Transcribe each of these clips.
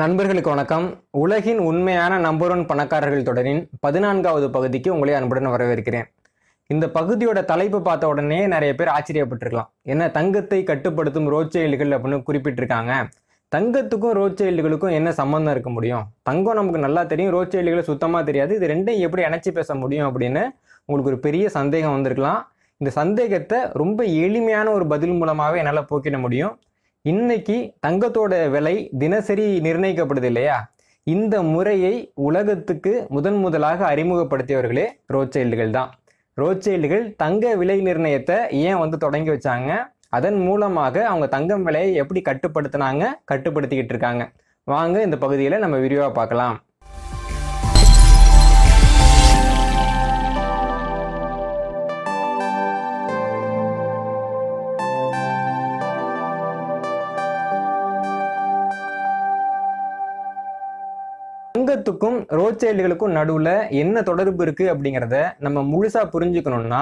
நண்பர்களுக்கு வணக்கம் உலகின் உண்மையான நம்பர் ஒன் பணக்காரர்கள் தொடரின் பதினான்காவது பகுதிக்கு உங்களை அன்புடன் வரவேற்கிறேன் இந்த பகுதியோட தலைப்பு பார்த்த உடனே நிறைய பேர் ஆச்சரியப்பட்டிருக்கலாம் என்ன தங்கத்தை கட்டுப்படுத்தும் ரோட் அப்படின்னு குறிப்பிட்டிருக்காங்க தங்கத்துக்கும் ரோட் என்ன சம்மந்தம் இருக்க முடியும் தங்கம் நமக்கு நல்லா தெரியும் ரோட் சுத்தமாக தெரியாது இது ரெண்டையும் எப்படி இணைச்சி பேச முடியும் அப்படின்னு உங்களுக்கு ஒரு பெரிய சந்தேகம் வந்திருக்கலாம் இந்த சந்தேகத்தை ரொம்ப எளிமையான ஒரு பதில் மூலமாகவே என்னால் போக்கிட முடியும் இன்னைக்கு தங்கத்தோட விலை தினசரி நிர்ணயிக்கப்படுது இல்லையா இந்த முறையை உலகத்துக்கு முதன் முதலாக அறிமுகப்படுத்தியவர்களே ரோச்சைல்டுகள் தான் ரோச்சைல்டுகள் தங்க விலை நிர்ணயத்தை ஏன் வந்து தொடங்கி வச்சாங்க அதன் மூலமாக அவங்க தங்கம் விலையை எப்படி கட்டுப்படுத்தினாங்க கட்டுப்படுத்திக்கிட்டு இருக்காங்க வாங்க இந்த பகுதியில் நம்ம விரிவாக பார்க்கலாம் தங்கத்துக்கும் ரோட் நடுவில் என்ன தொடர்பு இருக்குது அப்படிங்கிறத நம்ம முழுசாக புரிஞ்சுக்கணும்னா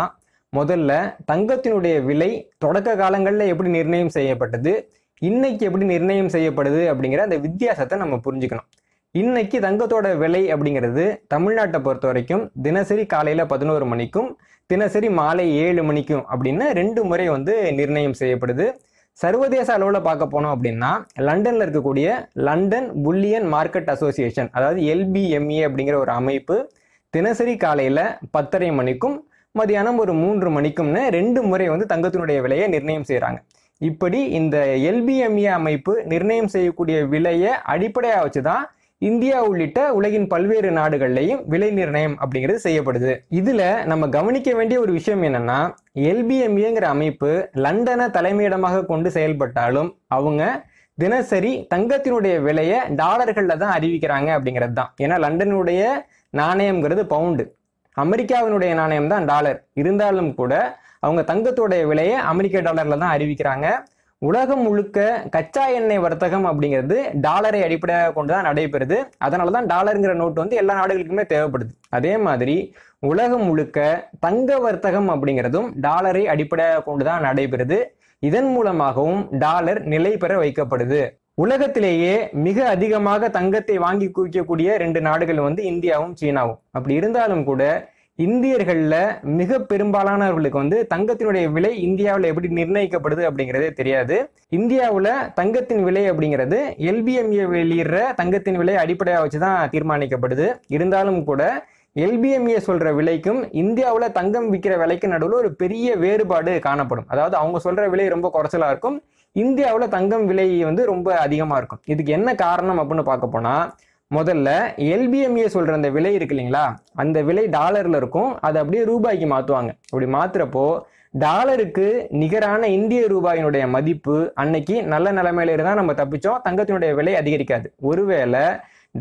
முதல்ல தங்கத்தினுடைய விலை தொடக்க காலங்களில் எப்படி நிர்ணயம் செய்யப்பட்டது இன்னைக்கு எப்படி நிர்ணயம் செய்யப்படுது அப்படிங்கிற அந்த வித்தியாசத்தை நம்ம புரிஞ்சுக்கணும் இன்னைக்கு தங்கத்தோட விலை அப்படிங்கிறது தமிழ்நாட்டை பொறுத்த வரைக்கும் தினசரி காலையில் பதினோரு மணிக்கும் தினசரி மாலை ஏழு மணிக்கும் அப்படின்னு ரெண்டு முறை வந்து நிர்ணயம் செய்யப்படுது சர்வதேச அளவில் பார்க்க போனோம் அப்படின்னா லண்டனில் இருக்கக்கூடிய லண்டன் புல்லியன் மார்க்கெட் அசோசியேஷன் அதாவது எல்பிஎம்ஏ அப்படிங்கிற ஒரு அமைப்பு தினசரி காலையில் பத்தரை மணிக்கும் மதியானம் ஒரு மூன்று மணிக்கும்னு ரெண்டு முறை வந்து தங்கத்தினுடைய விலையை நிர்ணயம் செய்கிறாங்க இப்படி இந்த எல்பிஎம்ஏ அமைப்பு நிர்ணயம் செய்யக்கூடிய விலையை அடிப்படையாக வச்சு தான் இந்தியா உள்ளிட்ட உலகின் பல்வேறு நாடுகள்லையும் விலை நிர்ணயம் அப்படிங்கிறது செய்யப்படுது இதுல நம்ம கவனிக்க வேண்டிய ஒரு விஷயம் என்னன்னா எல்பிஎம்ஏங்கிற அமைப்பு லண்டனை தலைமையிடமாக கொண்டு செயல்பட்டாலும் அவங்க தினசரி தங்கத்தினுடைய விலையை டாலர்களில் தான் அறிவிக்கிறாங்க அப்படிங்கிறது தான் ஏன்னா லண்டனுடைய நாணயம்ங்கிறது பவுண்டு அமெரிக்காவினுடைய நாணயம் தான் டாலர் இருந்தாலும் கூட அவங்க தங்கத்துடைய விலையை அமெரிக்க டாலரில் தான் அறிவிக்கிறாங்க உலகம் முழுக்க கச்சா எண்ணெய் வர்த்தகம் அப்படிங்கிறது டாலரை அடிப்படையாக கொண்டு தான் நடைபெறுது அதனால தான் டாலருங்கிற நோட்டு வந்து எல்லா நாடுகளுக்குமே தேவைப்படுது அதே மாதிரி உலகம் முழுக்க தங்க வர்த்தகம் அப்படிங்கிறதும் டாலரை அடிப்படையாக கொண்டு தான் நடைபெறுது இதன் மூலமாகவும் டாலர் நிலை பெற வைக்கப்படுது உலகத்திலேயே மிக அதிகமாக தங்கத்தை வாங்கி குவிக்கக்கூடிய ரெண்டு நாடுகள் வந்து இந்தியாவும் சீனாவும் அப்படி இருந்தாலும் கூட இந்தியர்களில் மிக பெரும்பாலானவர்களுக்கு வந்து தங்கத்தினுடைய விலை இந்தியாவில் எப்படி நிர்ணயிக்கப்படுது அப்படிங்கிறதே தெரியாது இந்தியாவில் தங்கத்தின் விலை அப்படிங்கிறது எல்பிஎம்ஏ வெளியிடுற தங்கத்தின் விலை அடிப்படையாக வச்சு தான் தீர்மானிக்கப்படுது இருந்தாலும் கூட எல்பிஎம்ஏ சொல்கிற விலைக்கும் இந்தியாவில் தங்கம் விற்கிற விலைக்கு நடுவில் ஒரு பெரிய வேறுபாடு காணப்படும் அதாவது அவங்க சொல்கிற விலை ரொம்ப குறைச்சலாக இருக்கும் இந்தியாவில் தங்கம் விலை வந்து ரொம்ப அதிகமாக இருக்கும் இதுக்கு என்ன காரணம் அப்படின்னு பார்க்க போனால் முதல்ல எல்பிஎம்ஏ e சொல்கிற அந்த விலை இருக்கு இல்லைங்களா அந்த விலை டாலரில் இருக்கும் அதை அப்படியே ரூபாய்க்கு மாற்றுவாங்க அப்படி மாற்றுறப்போ டாலருக்கு நிகரான இந்திய ரூபாயினுடைய மதிப்பு அன்னைக்கு நல்ல நிலைமையில இருந்தால் நம்ம தப்பிச்சோம் தங்கத்தினுடைய விலை அதிகரிக்காது ஒருவேளை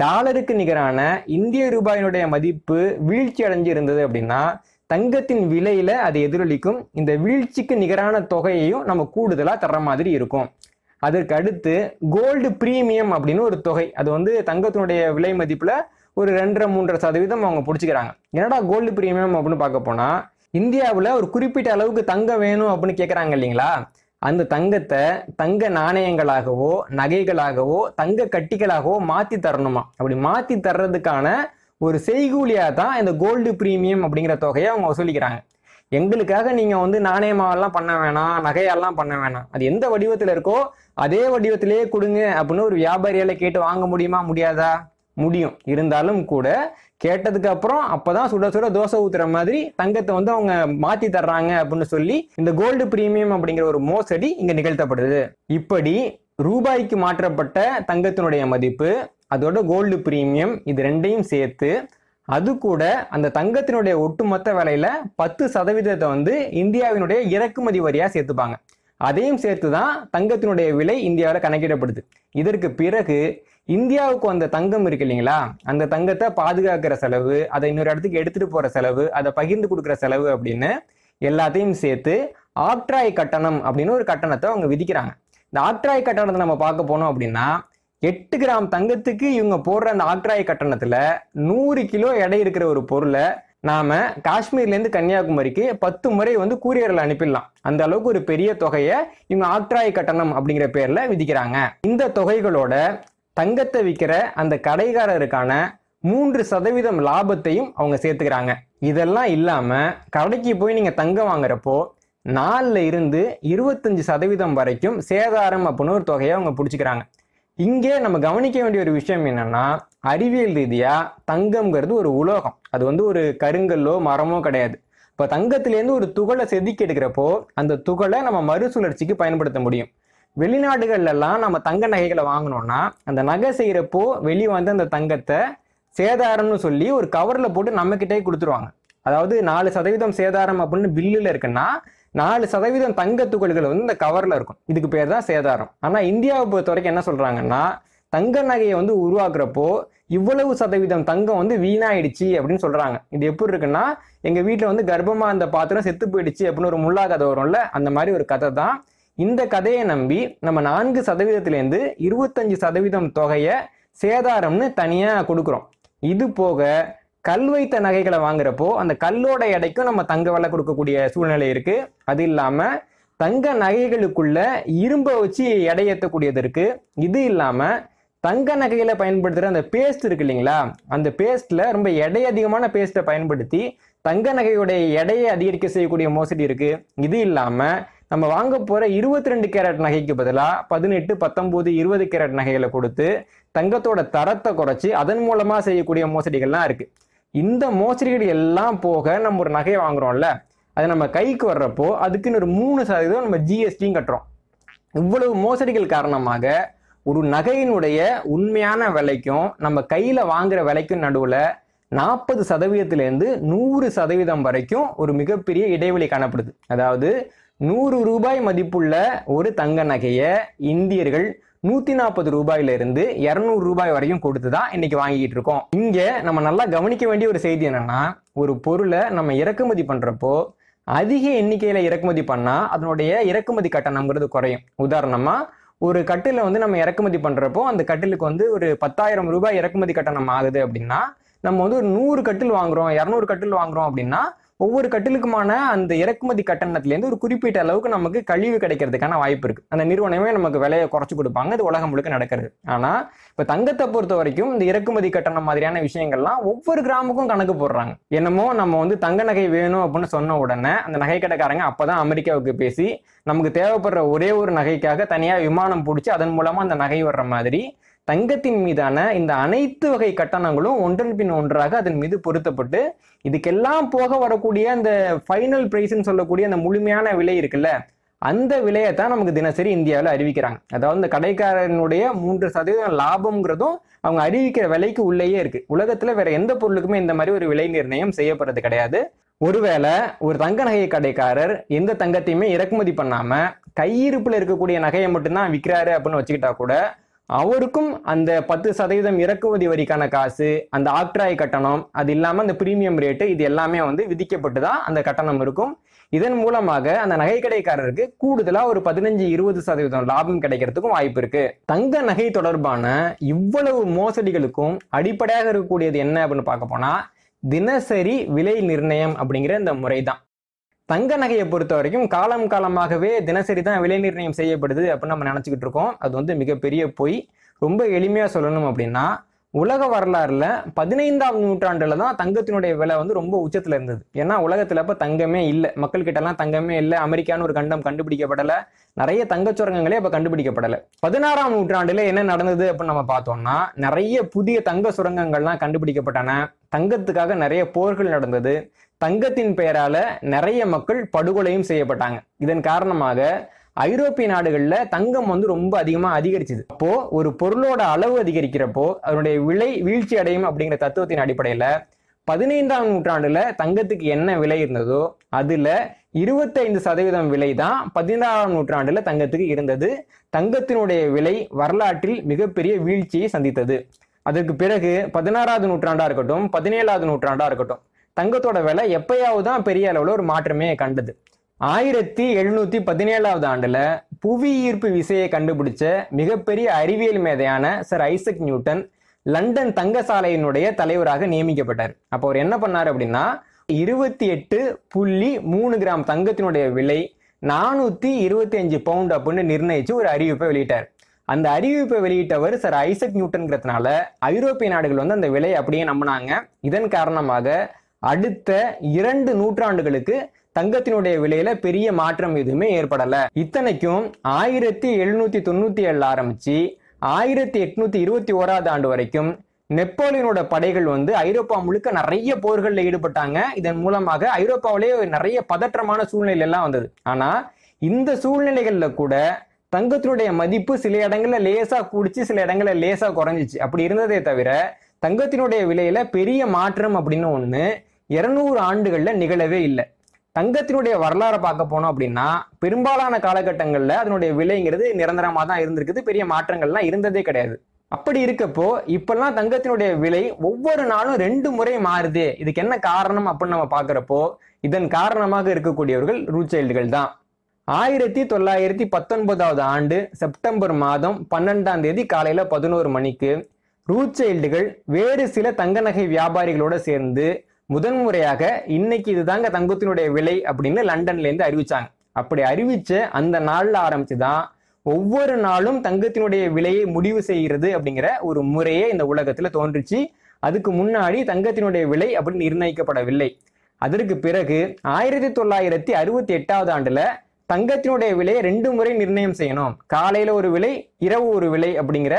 டாலருக்கு நிகரான இந்திய ரூபாயினுடைய மதிப்பு வீழ்ச்சி அடைஞ்சு இருந்தது அப்படின்னா தங்கத்தின் விலையில அது எதிரொலிக்கும் இந்த வீழ்ச்சிக்கு நிகரான தொகையையும் நம்ம கூடுதலாக தர்ற மாதிரி இருக்கும் அதற்கு அடுத்து கோல்டு ப்ரீமியம் அப்படின்னு ஒரு தொகை அது வந்து தங்கத்தினுடைய விலை மதிப்பில் ஒரு ரெண்டரை மூன்றரை சதவீதம் அவங்க பிடிச்சிக்கிறாங்க என்னடா கோல்டு ப்ரீமியம் அப்படின்னு பார்க்க போனால் இந்தியாவில் ஒரு குறிப்பிட்ட அளவுக்கு தங்கம் வேணும் அப்படின்னு கேட்குறாங்க இல்லைங்களா அந்த தங்கத்தை தங்க நாணயங்களாகவோ நகைகளாகவோ தங்க கட்டிகளாகவோ மாற்றி தரணுமா அப்படி மாற்றி தர்றதுக்கான ஒரு செய்கூலியாக தான் இந்த கோல்டு ப்ரீமியம் அப்படிங்கிற தொகையை அவங்க வசூலிக்கிறாங்க எங்களுக்காக நீங்கள் வந்து நாணயமாவெல்லாம் பண்ண வேணாம் நகையெல்லாம் பண்ண வேணாம் அது எந்த வடிவத்தில் இருக்கோ அதே வடிவத்திலேயே கொடுங்க அப்படின்னு ஒரு வியாபாரியால் கேட்டு வாங்க முடியுமா முடியாதா முடியும் இருந்தாலும் கூட கேட்டதுக்கு அப்புறம் அப்பதான் சுட சுட தோசை ஊத்துற மாதிரி தங்கத்தை வந்து அவங்க மாத்தி தர்றாங்க அப்படின்னு சொல்லி இந்த கோல்டு பிரீமியம் அப்படிங்கிற ஒரு மோசடி இங்க நிகழ்த்தப்படுது இப்படி ரூபாய்க்கு மாற்றப்பட்ட தங்கத்தினுடைய மதிப்பு அதோட கோல்டு பிரீமியம் இது ரெண்டையும் சேர்த்து அது கூட அந்த தங்கத்தினுடைய ஒட்டுமொத்த விலையில பத்து சதவீதத்தை வந்து இந்தியாவினுடைய இறக்குமதி வரியாக சேர்த்துப்பாங்க அதையும் சேர்த்து தான் தங்கத்தினுடைய விலை இந்தியாவில் கணக்கிடப்படுது இதற்கு பிறகு இந்தியாவுக்கு அந்த தங்கம் இருக்கு இல்லைங்களா அந்த தங்கத்தை பாதுகாக்கிற செலவு அதை இன்னொரு இடத்துக்கு எடுத்துட்டு போற செலவு அதை பகிர்ந்து கொடுக்குற செலவு அப்படின்னு எல்லாத்தையும் சேர்த்து ஆக்ட்ராய் கட்டணம் அப்படின்னு ஒரு கட்டணத்தை அவங்க விதிக்கிறாங்க இந்த ஆக்ட்ராய் கட்டணத்தை நம்ம பார்க்க போனோம் அப்படின்னா எட்டு கிராம் தங்கத்துக்கு இவங்க போடுற அந்த ஆக்ராய கட்டணத்துல நூறு கிலோ எடை இருக்கிற ஒரு பொருளை நாம காஷ்மீர்லேருந்து கன்னியாகுமரிக்கு பத்து முறை வந்து கூரியரில் அனுப்பிடலாம் அந்த அளவுக்கு ஒரு பெரிய தொகையை இவங்க ஆக்ராய கட்டணம் அப்படிங்கிற பேர்ல விதிக்கிறாங்க இந்த தொகைகளோட தங்கத்தை விற்கிற அந்த கடைகாரருக்கான மூன்று சதவீதம் லாபத்தையும் அவங்க சேர்த்துக்கிறாங்க இதெல்லாம் இல்லாம கடைக்கு போய் நீங்க தங்கம் வாங்குறப்போ நாலில் இருந்து இருபத்தஞ்சு சதவீதம் வரைக்கும் சேதாரம் அப்படின்னு ஒரு தொகையை அவங்க பிடிச்சிக்கிறாங்க இங்கே நம்ம கவனிக்க வேண்டிய ஒரு விஷயம் என்னன்னா அறிவியல் ரீதியா தங்கம்ங்கிறது ஒரு உலோகம் அது வந்து ஒரு கருங்கல்லோ மரமோ கிடையாது இப்போ தங்கத்திலேருந்து ஒரு துகளை செதுக்கி எடுக்கிறப்போ அந்த துகளை நம்ம மறுசுழற்சிக்கு பயன்படுத்த முடியும் வெளிநாடுகள்லாம் நம்ம தங்க நகைகளை வாங்கினோம்னா அந்த நகை செய்கிறப்போ வெளியே வந்து அந்த தங்கத்தை சேதாரம்னு சொல்லி ஒரு கவரில் போட்டு நம்மக்கிட்டே கொடுத்துருவாங்க அதாவது நாலு சதவீதம் சேதாரம் அப்படின்னு பில்லில் இருக்குன்னா நாலு சதவீதம் தங்க துகள்கள் வந்து இந்த கவர்ல இருக்கும் இதுக்கு பேர் தான் சேதாரம் ஆனா இந்தியாவை பொறுத்த வரைக்கும் என்ன சொல்றாங்கன்னா தங்க நகையை வந்து உருவாக்குறப்போ இவ்வளவு சதவீதம் தங்கம் வந்து வீணாயிடுச்சு அப்படின்னு சொல்றாங்க இது எப்படி இருக்குன்னா எங்க வீட்டில் வந்து கர்ப்பமா அந்த பாத்திரம் செத்து போயிடுச்சு அப்படின்னு ஒரு முல்லா கதை வரும்ல அந்த மாதிரி ஒரு கதை தான் இந்த கதையை நம்பி நம்ம நான்கு சதவீதத்திலேருந்து இருபத்தஞ்சு சதவீதம் தொகையை சேதாரம்னு தனியாக கொடுக்குறோம் இது போக கல் வைத்த நகைகளை வாங்குறப்போ அந்த கல்லோட எடைக்கும் நம்ம தங்க விலை கொடுக்கக்கூடிய சூழ்நிலை இருக்கு அது இல்லாம தங்க நகைகளுக்குள்ள இரும்பை வச்சு எடை ஏற்றக்கூடியது இருக்கு இது இல்லாம தங்க நகையில பயன்படுத்துகிற அந்த பேஸ்ட் இருக்கு இல்லைங்களா அந்த பேஸ்ட்ல ரொம்ப எடை அதிகமான பேஸ்ட்டை பயன்படுத்தி தங்க நகையுடைய எடையை அதிகரிக்க செய்யக்கூடிய மோசடி இருக்கு இது இல்லாம நம்ம வாங்க போகிற இருபத்தி ரெண்டு கேரட் நகைக்கு பதிலாக பதினெட்டு பத்தொம்போது இருபது கேரட் நகைகளை கொடுத்து தங்கத்தோட தரத்தை குறைச்சி அதன் மூலமாக செய்யக்கூடிய மோசடிகள்லாம் இருக்குது இந்த மோசடிகள் எல்லாம் போக நம்ம ஒரு நகையை வாங்குறோம்ல அது நம்ம கைக்கு வர்றப்போ அதுக்குன்னு ஒரு மூணு சதவீதம் நம்ம ஜிஎஸ்டியும் கட்டுறோம் இவ்வளவு மோசடிகள் காரணமாக ஒரு நகையினுடைய உண்மையான விலைக்கும் நம்ம கையில் வாங்குற விலைக்கும் நடுவில் நாற்பது சதவீதத்திலேருந்து நூறு சதவீதம் வரைக்கும் ஒரு மிகப்பெரிய இடைவெளி காணப்படுது அதாவது நூறு ரூபாய் மதிப்புள்ள ஒரு தங்க நகையை இந்தியர்கள் நூற்றி நாற்பது ரூபாயிலிருந்து இரநூறு ரூபாய் வரையும் கொடுத்து தான் இன்னைக்கு வாங்கிட்டு இருக்கோம் இங்கே நம்ம நல்லா கவனிக்க வேண்டிய ஒரு செய்தி என்னன்னா ஒரு பொருளை நம்ம இறக்குமதி பண்ணுறப்போ அதிக எண்ணிக்கையில் இறக்குமதி பண்ணால் அதனுடைய இறக்குமதி கட்டணம்ங்கிறது குறையும் உதாரணமாக ஒரு கட்டில் வந்து நம்ம இறக்குமதி பண்ணுறப்போ அந்த கட்டிலுக்கு வந்து ஒரு பத்தாயிரம் ரூபாய் இறக்குமதி கட்டணம் ஆகுது அப்படின்னா நம்ம வந்து ஒரு நூறு கட்டில் வாங்குறோம் இரநூறு கட்டில் வாங்குறோம் அப்படின்னா ஒவ்வொரு கட்டிலுக்குமான அந்த இறக்குமதி கட்டணத்துலேருந்து ஒரு குறிப்பிட்ட அளவுக்கு நமக்கு கழிவு கிடைக்கிறதுக்கான வாய்ப்பு இருக்குது அந்த நிறுவனமே நமக்கு விலையை குறைச்சி கொடுப்பாங்க அது உலகம் முழுக்க நடக்கிறது ஆனால் இப்போ தங்கத்தை பொறுத்த வரைக்கும் இந்த இறக்குமதி கட்டணம் மாதிரியான விஷயங்கள்லாம் ஒவ்வொரு கிராமுக்கும் கணக்கு போடுறாங்க என்னமோ நம்ம வந்து தங்க நகை வேணும் அப்படின்னு சொன்ன உடனே அந்த நகை கடைக்காரங்க அப்போ தான் அமெரிக்காவுக்கு பேசி நமக்கு தேவைப்படுற ஒரே ஒரு நகைக்காக தனியாக விமானம் பிடிச்சி அதன் மூலமாக அந்த நகை வர்ற மாதிரி தங்கத்தின் மீதான இந்த அனைத்து வகை கட்டணங்களும் ஒன்றன் பின் ஒன்றாக அதன் மீது பொருத்தப்பட்டு இதுக்கெல்லாம் போக வரக்கூடிய அந்த ஃபைனல் பிரைஸ்ன்னு சொல்லக்கூடிய அந்த முழுமையான விலை இருக்குல்ல அந்த விலையை தான் நமக்கு தினசரி இந்தியாவில் அறிவிக்கிறாங்க அதாவது இந்த கடைக்காரனுடைய மூன்று சதவீதம் லாபம்ங்கிறதும் அவங்க அறிவிக்கிற விலைக்கு உள்ளேயே இருக்கு உலகத்தில் வேற எந்த பொருளுக்குமே இந்த மாதிரி ஒரு விலை நிர்ணயம் செய்யப்படுறது கிடையாது ஒருவேளை ஒரு தங்க நகை கடைக்காரர் எந்த தங்கத்தையுமே இறக்குமதி பண்ணாம கையிருப்பில் இருக்கக்கூடிய நகையை மட்டும்தான் விற்கிறாரு அப்படின்னு வச்சுக்கிட்டா கூட அவருக்கும் அந்த பத்து சதவீதம் இறக்குமதி வரிக்கான காசு அந்த ஆக்ட்ராய் கட்டணம் அது இல்லாமல் அந்த ப்ரீமியம் ரேட்டு இது எல்லாமே வந்து விதிக்கப்பட்டு தான் அந்த கட்டணம் இருக்கும் இதன் மூலமாக அந்த நகைக்கடைக்காரருக்கு கூடுதலாக ஒரு பதினஞ்சு இருபது சதவீதம் லாபம் கிடைக்கிறதுக்கும் வாய்ப்பு இருக்கு தங்க நகை தொடர்பான இவ்வளவு மோசடிகளுக்கும் அடிப்படையாக இருக்கக்கூடியது என்ன அப்படின்னு பார்க்க போனா தினசரி விலை நிர்ணயம் அப்படிங்கிற இந்த முறை தான் தங்க நகையை பொறுத்த வரைக்கும் காலம் காலமாகவே தினசரி தான் விலை நிர்ணயம் செய்யப்படுது அப்படின்னு நம்ம நினச்சிக்கிட்டு இருக்கோம் அது வந்து மிகப்பெரிய பொய் ரொம்ப எளிமையாக சொல்லணும் அப்படின்னா உலக வரலாறுல பதினைந்தாம் நூற்றாண்டுல தான் தங்கத்தினுடைய விலை வந்து ரொம்ப உச்சத்துல இருந்தது ஏன்னா உலகத்துல இப்ப தங்கமே இல்லை கிட்ட எல்லாம் தங்கமே இல்லை அமெரிக்கான்னு ஒரு கண்டம் கண்டுபிடிக்கப்படல நிறைய சுரங்கங்களே இப்ப கண்டுபிடிக்கப்படல பதினாறாம் நூற்றாண்டுல என்ன நடந்தது அப்படின்னு நம்ம பார்த்தோம்னா நிறைய புதிய தங்க சுரங்கங்கள்லாம் கண்டுபிடிக்கப்பட்டன தங்கத்துக்காக நிறைய போர்கள் நடந்தது தங்கத்தின் பெயரால நிறைய மக்கள் படுகொலையும் செய்யப்பட்டாங்க இதன் காரணமாக ஐரோப்பிய நாடுகளில் தங்கம் வந்து ரொம்ப அதிகமாக அதிகரிச்சது அப்போ ஒரு பொருளோட அளவு அதிகரிக்கிறப்போ அதனுடைய விலை வீழ்ச்சி அடையும் அப்படிங்கிற தத்துவத்தின் அடிப்படையில் பதினைந்தாம் நூற்றாண்டுல தங்கத்துக்கு என்ன விலை இருந்ததோ அதுல இருபத்தைந்து சதவீதம் விலை தான் பதினாறாம் நூற்றாண்டுல தங்கத்துக்கு இருந்தது தங்கத்தினுடைய விலை வரலாற்றில் மிகப்பெரிய வீழ்ச்சியை சந்தித்தது அதற்கு பிறகு பதினாறாவது நூற்றாண்டா இருக்கட்டும் பதினேழாவது நூற்றாண்டா இருக்கட்டும் தங்கத்தோட விலை எப்பயாவது தான் பெரிய அளவில் ஒரு மாற்றமே கண்டது ஆயிரத்தி எழுநூத்தி பதினேழாவது ஆண்டுல புவி ஈர்ப்பு விசையை கண்டுபிடிச்ச மிகப்பெரிய அறிவியல் மேதையான சர் ஐசக் நியூட்டன் லண்டன் தங்க சாலையினுடைய தலைவராக நியமிக்கப்பட்டார் அப்போ அவர் என்ன பண்ணார் அப்படின்னா இருபத்தி எட்டு புள்ளி மூணு கிராம் தங்கத்தினுடைய விலை நானூத்தி இருபத்தி அஞ்சு பவுண்ட் அப்படின்னு நிர்ணயிச்சு ஒரு அறிவிப்பை வெளியிட்டார் அந்த அறிவிப்பை வெளியிட்டவர் சர் ஐசக் நியூட்டன்கிறதுனால ஐரோப்பிய நாடுகள் வந்து அந்த விலையை அப்படியே நம்பினாங்க இதன் காரணமாக அடுத்த இரண்டு நூற்றாண்டுகளுக்கு தங்கத்தினுடைய விலையில பெரிய மாற்றம் எதுவுமே ஏற்படலை இத்தனைக்கும் ஆயிரத்தி எழுநூத்தி தொண்ணூத்தி ஏழுல ஆரம்பிச்சு ஆயிரத்தி எட்நூத்தி இருபத்தி ஓராவது ஆண்டு வரைக்கும் நெப்போலியனோட படைகள் வந்து ஐரோப்பா முழுக்க நிறைய போர்களில் ஈடுபட்டாங்க இதன் மூலமாக ஐரோப்பாவிலேயே நிறைய பதற்றமான சூழ்நிலை எல்லாம் வந்தது ஆனா இந்த சூழ்நிலைகள்ல கூட தங்கத்தினுடைய மதிப்பு சில இடங்கள்ல லேசா கூடிச்சு சில இடங்கள்ல லேசா குறைஞ்சிச்சு அப்படி இருந்ததே தவிர தங்கத்தினுடைய விலையில பெரிய மாற்றம் அப்படின்னு ஒண்ணு இரநூறு ஆண்டுகளில் நிகழவே இல்லை தங்கத்தினுடைய வரலாறை பார்க்க போனோம் அப்படின்னா பெரும்பாலான காலகட்டங்களில் அதனுடைய விலைங்கிறது நிரந்தரமாக தான் இருந்திருக்குது பெரிய மாற்றங்கள்லாம் இருந்ததே கிடையாது அப்படி இருக்கப்போ இப்பெல்லாம் தங்கத்தினுடைய விலை ஒவ்வொரு நாளும் ரெண்டு முறை மாறுது இதுக்கு என்ன காரணம் அப்படின்னு நம்ம பார்க்குறப்போ இதன் காரணமாக இருக்கக்கூடியவர்கள் ரூச்சைல்டுகள் தான் ஆயிரத்தி தொள்ளாயிரத்தி பத்தொன்பதாவது ஆண்டு செப்டம்பர் மாதம் பன்னெண்டாம் தேதி காலையில் பதினோரு மணிக்கு ரூச்சைல்டுகள் வேறு சில தங்க நகை வியாபாரிகளோடு சேர்ந்து முதன்முறையாக இன்னைக்கு இதுதாங்க தங்கத்தினுடைய விலை அப்படின்னு லண்டன்லேருந்து அறிவிச்சாங்க அப்படி அறிவிச்ச அந்த நாளில் ஆரம்பித்து தான் ஒவ்வொரு நாளும் தங்கத்தினுடைய விலையை முடிவு செய்கிறது அப்படிங்கிற ஒரு முறையே இந்த உலகத்தில் தோன்றுச்சு அதுக்கு முன்னாடி தங்கத்தினுடைய விலை அப்படி நிர்ணயிக்கப்படவில்லை அதற்கு பிறகு ஆயிரத்தி தொள்ளாயிரத்தி அறுபத்தி எட்டாவது ஆண்டுல தங்கத்தினுடைய விலையை ரெண்டு முறை நிர்ணயம் செய்யணும் காலையில ஒரு விலை இரவு ஒரு விலை அப்படிங்கிற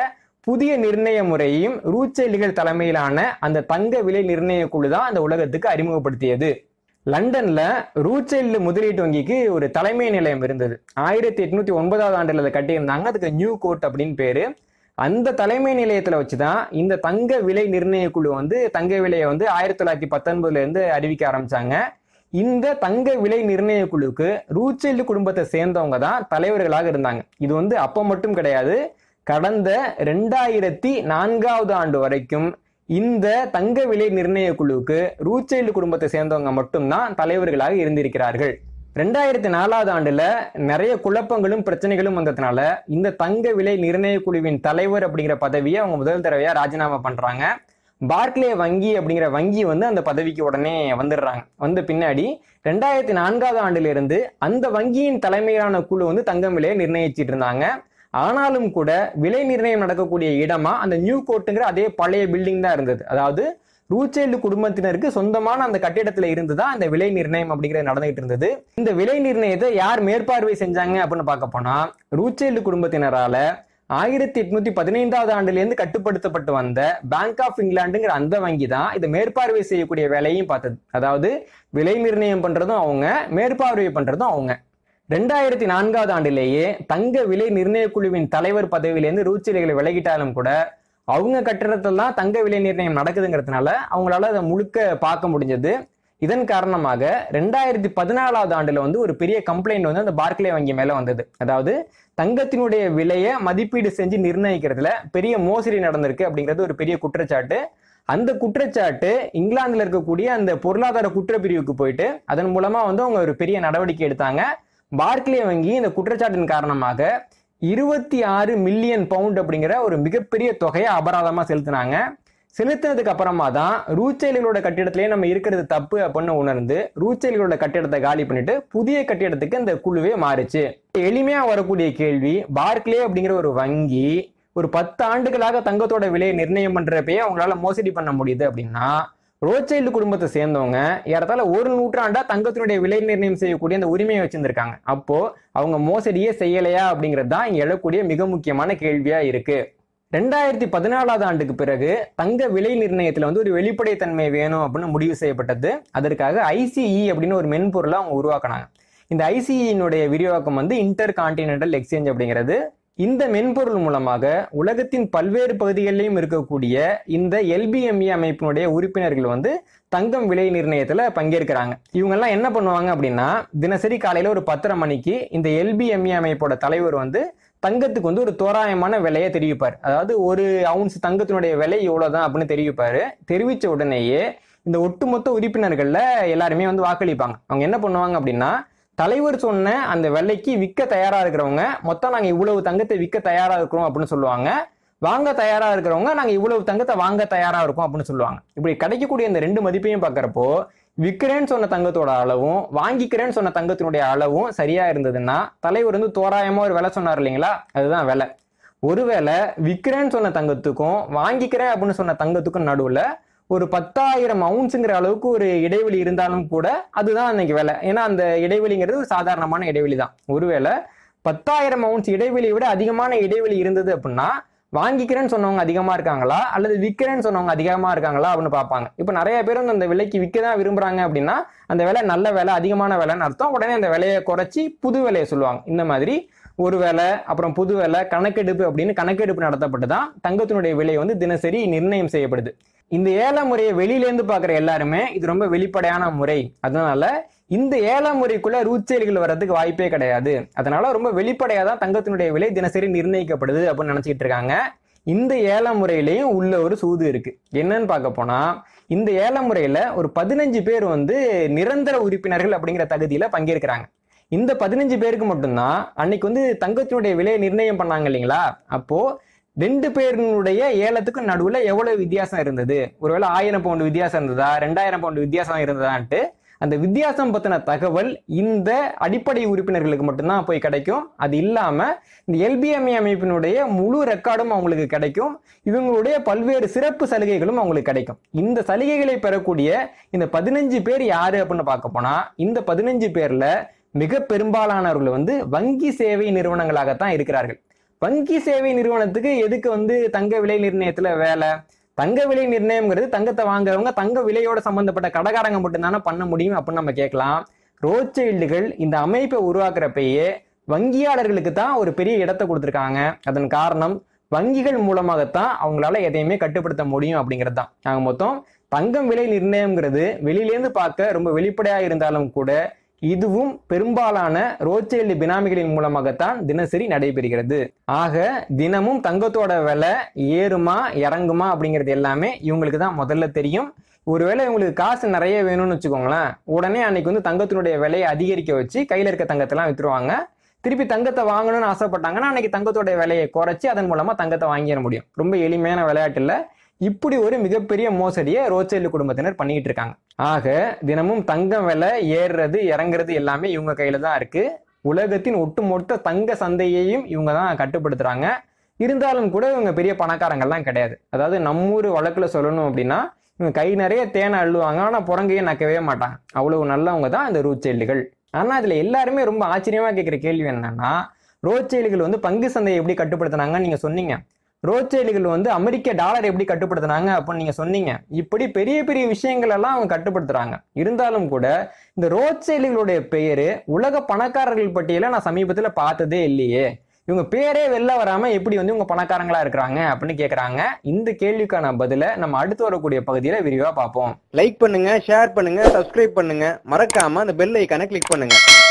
புதிய நிர்ணய முறையும் ரூச்செல்லிகள் தலைமையிலான அந்த தங்க விலை நிர்ணய குழு தான் அந்த உலகத்துக்கு அறிமுகப்படுத்தியது லண்டன்ல ரூச்செல்லு முதலீட்டு வங்கிக்கு ஒரு தலைமை நிலையம் இருந்தது ஆயிரத்தி எட்நூத்தி ஒன்பதாவது ஆண்டுல அதை கட்டியிருந்தாங்க அதுக்கு நியூ கோர்ட் அப்படின்னு பேரு அந்த தலைமை நிலையத்துல வச்சுதான் இந்த தங்க விலை நிர்ணய குழு வந்து தங்க விலையை வந்து ஆயிரத்தி தொள்ளாயிரத்தி பத்தொன்பதுல இருந்து அறிவிக்க ஆரம்பிச்சாங்க இந்த தங்க விலை நிர்ணய குழுக்கு ரூச்செல்லு குடும்பத்தை சேர்ந்தவங்க தான் தலைவர்களாக இருந்தாங்க இது வந்து அப்போ மட்டும் கிடையாது கடந்த ரெண்டாயிரத்தி நான்காவது ஆண்டு வரைக்கும் இந்த தங்க விலை நிர்ணய குழுவுக்கு ரூச்சைல்டு குடும்பத்தை சேர்ந்தவங்க மட்டும்தான் தலைவர்களாக இருந்திருக்கிறார்கள் ரெண்டாயிரத்தி நாலாவது ஆண்டுல நிறைய குழப்பங்களும் பிரச்சனைகளும் வந்ததுனால இந்த தங்க விலை நிர்ணய குழுவின் தலைவர் அப்படிங்கிற பதவியை அவங்க முதல் தடவையா ராஜினாமா பண்றாங்க பார்க்லே வங்கி அப்படிங்கிற வங்கி வந்து அந்த பதவிக்கு உடனே வந்துடுறாங்க வந்த பின்னாடி ரெண்டாயிரத்தி நான்காவது ஆண்டுல இருந்து அந்த வங்கியின் தலைமையிலான குழு வந்து தங்கம் விலையை நிர்ணயிச்சிட்டு இருந்தாங்க ஆனாலும் கூட விலை நிர்ணயம் நடக்கக்கூடிய இடமா அந்த நியூ கோர்ட்டுங்கிற அதே பழைய பில்டிங் தான் இருந்தது அதாவது ரூச்சைல்டு குடும்பத்தினருக்கு சொந்தமான அந்த கட்டிடத்துல இருந்துதான் அந்த விலை நிர்ணயம் அப்படிங்கிறது நடந்துகிட்டு இருந்தது இந்த விலை நிர்ணயத்தை யார் மேற்பார்வை செஞ்சாங்க அப்படின்னு பார்க்க போனா ரூச்சைல்டு குடும்பத்தினரால ஆயிரத்தி எட்நூத்தி பதினைந்தாவது ஆண்டுலேருந்து கட்டுப்படுத்தப்பட்டு வந்த பேங்க் ஆஃப் இங்கிலாண்டுங்கிற அந்த வங்கி தான் இதை மேற்பார்வை செய்யக்கூடிய வேலையும் பார்த்தது அதாவது விலை நிர்ணயம் பண்றதும் அவங்க மேற்பார்வை பண்றதும் அவங்க ரெண்டாயிரத்தி நான்காவது ஆண்டிலேயே தங்க விலை நிர்ணய குழுவின் தலைவர் பதவியிலேருந்து ரூச்சிலைகளை விலகிட்டாலும் கூட அவங்க தான் தங்க விலை நிர்ணயம் நடக்குதுங்கிறதுனால அவங்களால அதை முழுக்க பார்க்க முடிஞ்சது இதன் காரணமாக ரெண்டாயிரத்தி பதினாலாவது ஆண்டுல வந்து ஒரு பெரிய கம்ப்ளைண்ட் வந்து அந்த பார்க்லே வங்கி மேல வந்தது அதாவது தங்கத்தினுடைய விலையை மதிப்பீடு செஞ்சு நிர்ணயிக்கிறதுல பெரிய மோசடி நடந்திருக்கு அப்படிங்கிறது ஒரு பெரிய குற்றச்சாட்டு அந்த குற்றச்சாட்டு இங்கிலாந்துல இருக்கக்கூடிய அந்த பொருளாதார குற்றப்பிரிவுக்கு போயிட்டு அதன் மூலமா வந்து அவங்க ஒரு பெரிய நடவடிக்கை எடுத்தாங்க பார்க்லே வங்கி இந்த குற்றச்சாட்டின் காரணமாக இருபத்தி ஆறு மில்லியன் பவுண்ட் அப்படிங்கிற ஒரு மிகப்பெரிய தொகையை அபராதமாக செலுத்தினாங்க செலுத்தினதுக்கு அப்புறமா தான் ரூச்சேலிகளோட கட்டிடத்திலேயே நம்ம இருக்கிறது தப்பு அப்படின்னு உணர்ந்து ரூச்சேலிகளோட கட்டிடத்தை காலி பண்ணிட்டு புதிய கட்டிடத்துக்கு இந்த குழுவே மாறுச்சு எளிமையா வரக்கூடிய கேள்வி பார்க்லே அப்படிங்கிற ஒரு வங்கி ஒரு பத்து ஆண்டுகளாக தங்கத்தோட விலையை நிர்ணயம் பண்றப்பயே அவங்களால மோசடி பண்ண முடியுது அப்படின்னா ரோச்சைல்டு குடும்பத்தை சேர்ந்தவங்க ஏறத்தால ஒரு நூற்றாண்டா தங்கத்தினுடைய விலை நிர்ணயம் செய்யக்கூடிய அந்த உரிமையை வச்சிருந்திருக்காங்க அப்போ அவங்க மோசடியே செய்யலையா அப்படிங்கிறது தான் இங்க எழக்கூடிய மிக முக்கியமான கேள்வியா இருக்கு ரெண்டாயிரத்தி பதினாலாவது ஆண்டுக்கு பிறகு தங்க விலை நிர்ணயத்தில் வந்து ஒரு வெளிப்படைத்தன்மை வேணும் அப்படின்னு முடிவு செய்யப்பட்டது அதற்காக ஐசிஇ அப்படின்னு ஒரு மென்பொருளை அவங்க உருவாக்கினாங்க இந்த ஐசிஇனுடைய விரிவாக்கம் வந்து இன்டர் கான்டினென்டல் எக்ஸ்சேஞ்ச் அப்படிங்கிறது இந்த மென்பொருள் மூலமாக உலகத்தின் பல்வேறு பகுதிகளிலும் இருக்கக்கூடிய இந்த எல்பிஎம்இ அமைப்பினுடைய உறுப்பினர்கள் வந்து தங்கம் விலை நிர்ணயத்தில் பங்கேற்கிறாங்க இவங்கெல்லாம் என்ன பண்ணுவாங்க அப்படின்னா தினசரி காலையில் ஒரு பத்தரை மணிக்கு இந்த எல்பிஎம்இ அமைப்போட தலைவர் வந்து தங்கத்துக்கு வந்து ஒரு தோராயமான விலையை தெரிவிப்பார் அதாவது ஒரு அவுன்ஸ் தங்கத்தினுடைய விலை இவ்வளோதான் அப்படின்னு தெரிவிப்பார் தெரிவித்த உடனேயே இந்த ஒட்டுமொத்த உறுப்பினர்களில் எல்லாருமே வந்து வாக்களிப்பாங்க அவங்க என்ன பண்ணுவாங்க அப்படின்னா தலைவர் சொன்ன அந்த விலைக்கு விற்க தயாராக இருக்கிறவங்க மொத்தம் நாங்கள் இவ்வளவு தங்கத்தை விற்க தயாராக இருக்கிறோம் அப்படின்னு சொல்லுவாங்க வாங்க தயாராக இருக்கிறவங்க நாங்கள் இவ்வளவு தங்கத்தை வாங்க தயாராக இருக்கோம் அப்படின்னு சொல்லுவாங்க இப்படி கிடைக்கக்கூடிய இந்த ரெண்டு மதிப்பையும் பார்க்குறப்போ விற்கிறேன்னு சொன்ன தங்கத்தோட அளவும் வாங்கிக்கிறேன்னு சொன்ன தங்கத்தினுடைய அளவும் சரியாக இருந்ததுன்னா தலைவர் வந்து தோராயமாக ஒரு விலை சொன்னார் இல்லைங்களா அதுதான் விலை ஒருவேளை விற்கிறேன்னு சொன்ன தங்கத்துக்கும் வாங்கிக்கிறேன் அப்படின்னு சொன்ன தங்கத்துக்கும் நடுவில் ஒரு பத்தாயிரம் அவுன்ஸுங்கிற அளவுக்கு ஒரு இடைவெளி இருந்தாலும் கூட அதுதான் அன்னைக்கு வேலை ஏன்னா அந்த இடைவெளிங்கிறது ஒரு சாதாரணமான இடைவெளி தான் ஒருவேளை பத்தாயிரம் அவுன்ஸ் இடைவெளியை விட அதிகமான இடைவெளி இருந்தது அப்படின்னா வாங்கிக்கிறேன்னு சொன்னவங்க அதிகமாக இருக்காங்களா அல்லது விற்கிறேன்னு சொன்னவங்க அதிகமாக இருக்காங்களா அப்படின்னு பார்ப்பாங்க இப்போ நிறைய பேர் வந்து அந்த விலைக்கு விற்க தான் விரும்புகிறாங்க அப்படின்னா அந்த விலை நல்ல விலை அதிகமான விலைன்னு அர்த்தம் உடனே அந்த விலையை குறைச்சி புது விலையை சொல்லுவாங்க இந்த மாதிரி ஒரு வேலை அப்புறம் புது வேலை கணக்கெடுப்பு அப்படின்னு கணக்கெடுப்பு நடத்தப்பட்டு தான் தங்கத்தினுடைய விலை வந்து தினசரி நிர்ணயம் செய்யப்படுது இந்த ஏல முறையை வெளியிலேருந்து பார்க்குற எல்லாருமே இது ரொம்ப வெளிப்படையான முறை அதனால இந்த ஏழாம் முறைக்குள்ள ரூச்செயல்கள் வர்றதுக்கு வாய்ப்பே கிடையாது அதனால ரொம்ப வெளிப்படையாக தான் தங்கத்தினுடைய விலை தினசரி நிர்ணயிக்கப்படுது அப்படின்னு நினச்சிக்கிட்டு இருக்காங்க இந்த ஏழாம் முறையிலையும் உள்ள ஒரு சூது இருக்கு என்னன்னு பார்க்க போனா இந்த ஏல முறையில ஒரு பதினஞ்சு பேர் வந்து நிரந்தர உறுப்பினர்கள் அப்படிங்கிற தகுதியில பங்கேற்கிறாங்க இந்த பதினஞ்சு பேருக்கு மட்டும்தான் அன்னைக்கு வந்து தங்கத்தினுடைய விலையை நிர்ணயம் பண்ணாங்க இல்லைங்களா அப்போ ரெண்டு பேருனுடைய ஏலத்துக்கும் நடுவில் எவ்வளவு வித்தியாசம் இருந்தது ஒருவேளை ஆயிரம் பவுண்டு வித்தியாசம் இருந்ததா ரெண்டாயிரம் பவுண்டு வித்தியாசம் இருந்ததான்ட்டு அந்த வித்தியாசம் பற்றின தகவல் இந்த அடிப்படை உறுப்பினர்களுக்கு மட்டும்தான் போய் கிடைக்கும் அது இல்லாமல் இந்த எல்பிஎம்ஏ அமைப்பினுடைய முழு ரெக்கார்டும் அவங்களுக்கு கிடைக்கும் இவங்களுடைய பல்வேறு சிறப்பு சலுகைகளும் அவங்களுக்கு கிடைக்கும் இந்த சலுகைகளை பெறக்கூடிய இந்த பதினஞ்சு பேர் யாரு அப்படின்னு பார்க்க போனால் இந்த பதினஞ்சு பேரில் மிக பெரும்பாலானவர்கள் வந்து வங்கி சேவை நிறுவனங்களாகத்தான் இருக்கிறார்கள் வங்கி சேவை நிறுவனத்துக்கு எதுக்கு வந்து தங்க விலை நிர்ணயத்துல வேலை தங்க விலை நிர்ணயம்ங்கிறது தங்கத்தை வாங்குறவங்க தங்க விலையோட சம்பந்தப்பட்ட கடைக்காரங்க மட்டும்தானே பண்ண முடியும் அப்படின்னு நம்ம கேட்கலாம் ரோச்சைல்டுகள் இந்த அமைப்பை உருவாக்குறப்பயே வங்கியாளர்களுக்கு தான் ஒரு பெரிய இடத்தை கொடுத்துருக்காங்க அதன் காரணம் வங்கிகள் மூலமாகத்தான் அவங்களால எதையுமே கட்டுப்படுத்த முடியும் அப்படிங்கிறது தான் நாங்கள் மொத்தம் தங்கம் விலை நிர்ணயம்ங்கிறது வெளியிலேருந்து பார்க்க ரொம்ப வெளிப்படையாக இருந்தாலும் கூட இதுவும் பெரும்பாலான ரோச்சேல்டு பினாமிகளின் மூலமாகத்தான் தினசரி நடைபெறுகிறது ஆக தினமும் தங்கத்தோட விலை ஏறுமா இறங்குமா அப்படிங்கிறது எல்லாமே இவங்களுக்கு தான் முதல்ல தெரியும் ஒருவேளை இவங்களுக்கு காசு நிறைய வேணும்னு வச்சுக்கோங்களேன் உடனே அன்னைக்கு வந்து தங்கத்தினுடைய விலையை அதிகரிக்க வச்சு கையில் இருக்க தங்கத்தெல்லாம் வித்துருவாங்க திருப்பி தங்கத்தை வாங்கணும்னு ஆசைப்பட்டாங்கன்னா அன்னைக்கு தங்கத்தோடைய விலையை குறைச்சி அதன் மூலமாக தங்கத்தை வாங்கிட முடியும் ரொம்ப எளிமையான விளையாட்டு இல்லை இப்படி ஒரு மிகப்பெரிய மோசடியை ரோச்சைல்டு குடும்பத்தினர் பண்ணிட்டு இருக்காங்க ஆக தினமும் தங்கம் விலை ஏறுறது இறங்குறது எல்லாமே இவங்க கையில் தான் இருக்குது உலகத்தின் ஒட்டுமொத்த தங்க சந்தையையும் இவங்க தான் கட்டுப்படுத்துகிறாங்க இருந்தாலும் கூட இவங்க பெரிய பணக்காரங்கள்லாம் கிடையாது அதாவது நம்மூர் வழக்கில் சொல்லணும் அப்படின்னா இவங்க கை நிறைய தேனை அள்ளுவாங்க ஆனால் புறங்கையும் நக்கவே மாட்டாங்க அவ்வளவு நல்லவங்க தான் அந்த ரோச்சைல்டுகள் ஆனால் அதில் எல்லாருமே ரொம்ப ஆச்சரியமாக கேட்குற கேள்வி என்னன்னா ரோச்சைல்டுகள் வந்து பங்கு சந்தையை எப்படி கட்டுப்படுத்தினாங்கன்னு நீங்கள் சொன்னீங்க ரோச்சேலிகள் வந்து அமெரிக்க டாலர் எப்படி கட்டுப்படுத்துனாங்க அப்படின்னு நீங்க சொன்னீங்க இப்படி பெரிய பெரிய விஷயங்கள் எல்லாம் அவங்க கட்டுப்படுத்துறாங்க இருந்தாலும் கூட இந்த ரோச்சேலிகளுடைய பெயரு உலக பணக்காரர்கள் பட்டியல நான் சமீபத்துல பார்த்ததே இல்லையே இவங்க பேரே வெளில வராம எப்படி வந்து இவங்க பணக்காரங்களா இருக்கிறாங்க அப்படின்னு கேக்குறாங்க இந்த கேள்விக்கான பதில நம்ம அடுத்து வரக்கூடிய பகுதியில விரிவா பார்ப்போம் லைக் பண்ணுங்க ஷேர் பண்ணுங்க சப்ஸ்கிரைப் பண்ணுங்க மறக்காம அந்த பெல் ஐக்கான கிளிக் பண்ணுங்க